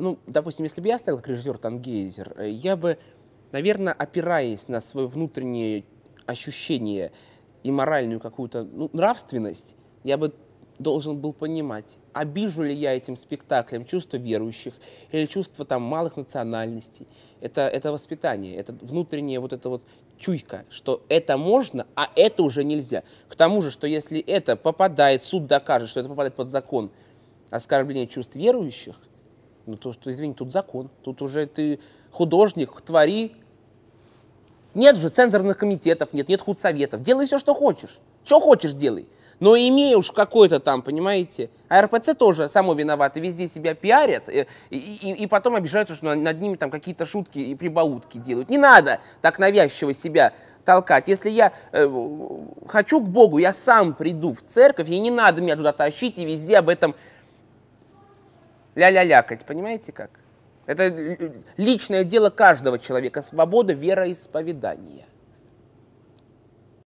ну, допустим, если бы я стоял как режиссер Тангейзер, э, я бы, наверное, опираясь на свое внутреннее ощущение и моральную какую-то ну, нравственность, я бы должен был понимать, обижу ли я этим спектаклем чувство верующих или чувство там малых национальностей. Это, это воспитание, это внутренняя вот эта вот чуйка, что это можно, а это уже нельзя. К тому же, что если это попадает, суд докажет, что это попадает под закон оскорбления чувств верующих, ну, то, что, извини, тут закон, тут уже ты художник, твори. Нет же цензорных комитетов, нет, нет худсоветов. Делай все, что хочешь. Что хочешь, делай. Но имея уж какой-то там, понимаете, а РПЦ тоже само виноваты, везде себя пиарят э, и, и, и потом обижаются, что над ними там какие-то шутки и прибаутки делают. Не надо так навязчиво себя толкать. Если я э, хочу к Богу, я сам приду в церковь, и не надо меня туда тащить и везде об этом ля-ля-лякать, понимаете как? Это личное дело каждого человека, свобода вероисповедания.